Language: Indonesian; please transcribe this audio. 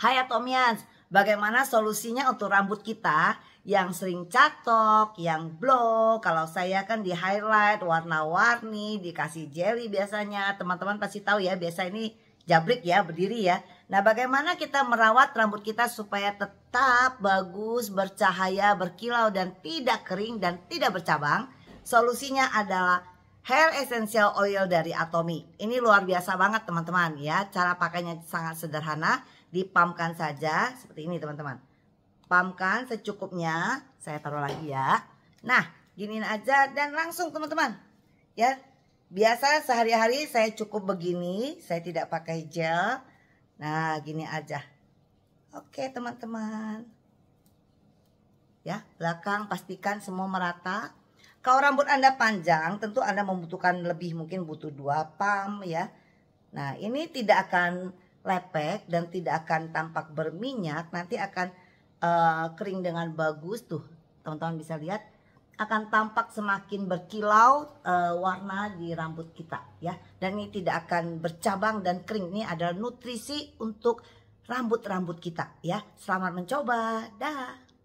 Hai Atomians, bagaimana solusinya untuk rambut kita yang sering catok, yang blow? Kalau saya kan di highlight, warna-warni, dikasih jelly biasanya. Teman-teman pasti tahu ya, biasa ini jabrik ya, berdiri ya. Nah, bagaimana kita merawat rambut kita supaya tetap bagus, bercahaya, berkilau, dan tidak kering, dan tidak bercabang? Solusinya adalah Hair Essential Oil dari Atomi. Ini luar biasa banget teman-teman ya. Cara pakainya sangat sederhana. dipamkan saja seperti ini teman-teman. Pamkan secukupnya. Saya taruh lagi ya. Nah, giniin aja dan langsung teman-teman. Ya, biasa sehari-hari saya cukup begini. Saya tidak pakai gel. Nah, gini aja. Oke teman-teman. Ya, belakang pastikan semua merata kalau rambut Anda panjang, tentu Anda membutuhkan lebih mungkin butuh dua pam ya. Nah, ini tidak akan lepek dan tidak akan tampak berminyak, nanti akan uh, kering dengan bagus tuh. Teman-teman bisa lihat akan tampak semakin berkilau uh, warna di rambut kita ya. Dan ini tidak akan bercabang dan kering. Ini adalah nutrisi untuk rambut-rambut kita ya. Selamat mencoba. Dah.